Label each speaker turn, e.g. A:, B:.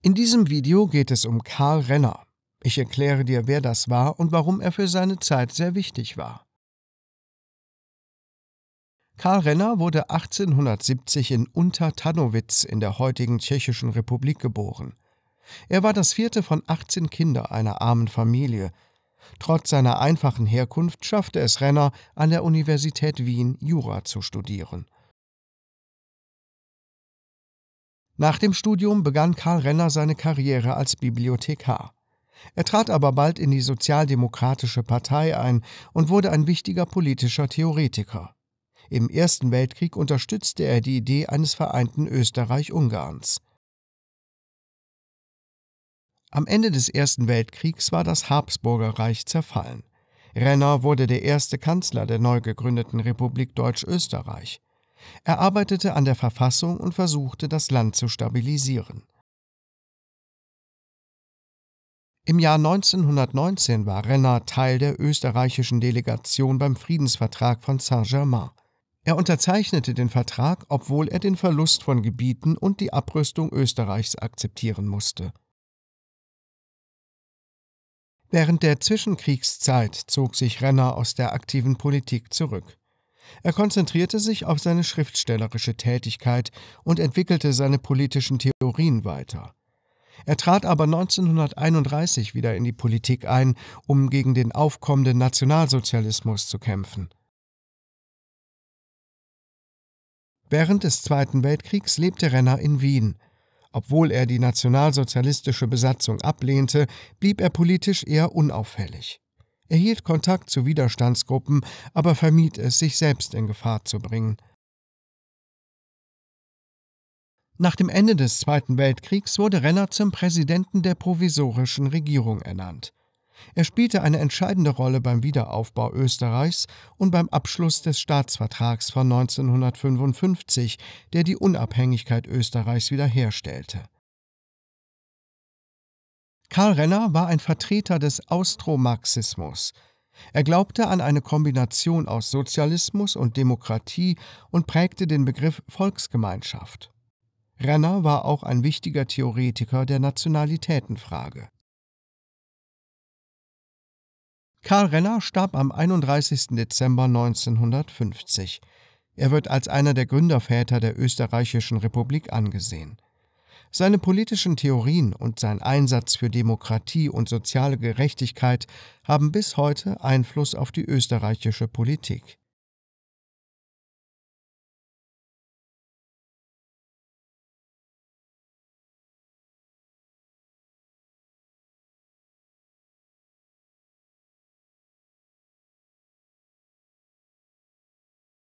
A: In diesem Video geht es um Karl Renner. Ich erkläre dir, wer das war und warum er für seine Zeit sehr wichtig war. Karl Renner wurde 1870 in Untertanowitz in der heutigen Tschechischen Republik geboren. Er war das vierte von 18 Kindern einer armen Familie. Trotz seiner einfachen Herkunft schaffte es Renner, an der Universität Wien Jura zu studieren. Nach dem Studium begann Karl Renner seine Karriere als Bibliothekar. Er trat aber bald in die Sozialdemokratische Partei ein und wurde ein wichtiger politischer Theoretiker. Im Ersten Weltkrieg unterstützte er die Idee eines vereinten Österreich-Ungarns. Am Ende des Ersten Weltkriegs war das Habsburgerreich zerfallen. Renner wurde der erste Kanzler der neu gegründeten Republik Deutsch-Österreich. Er arbeitete an der Verfassung und versuchte, das Land zu stabilisieren. Im Jahr 1919 war Renner Teil der österreichischen Delegation beim Friedensvertrag von Saint-Germain. Er unterzeichnete den Vertrag, obwohl er den Verlust von Gebieten und die Abrüstung Österreichs akzeptieren musste. Während der Zwischenkriegszeit zog sich Renner aus der aktiven Politik zurück. Er konzentrierte sich auf seine schriftstellerische Tätigkeit und entwickelte seine politischen Theorien weiter. Er trat aber 1931 wieder in die Politik ein, um gegen den aufkommenden Nationalsozialismus zu kämpfen. Während des Zweiten Weltkriegs lebte Renner in Wien. Obwohl er die nationalsozialistische Besatzung ablehnte, blieb er politisch eher unauffällig. Er hielt Kontakt zu Widerstandsgruppen, aber vermied es, sich selbst in Gefahr zu bringen. Nach dem Ende des Zweiten Weltkriegs wurde Renner zum Präsidenten der provisorischen Regierung ernannt. Er spielte eine entscheidende Rolle beim Wiederaufbau Österreichs und beim Abschluss des Staatsvertrags von 1955, der die Unabhängigkeit Österreichs wiederherstellte. Karl Renner war ein Vertreter des Austromarxismus. Er glaubte an eine Kombination aus Sozialismus und Demokratie und prägte den Begriff Volksgemeinschaft. Renner war auch ein wichtiger Theoretiker der Nationalitätenfrage. Karl Renner starb am 31. Dezember 1950. Er wird als einer der Gründerväter der Österreichischen Republik angesehen. Seine politischen Theorien und sein Einsatz für Demokratie und soziale Gerechtigkeit haben bis heute Einfluss auf die österreichische Politik.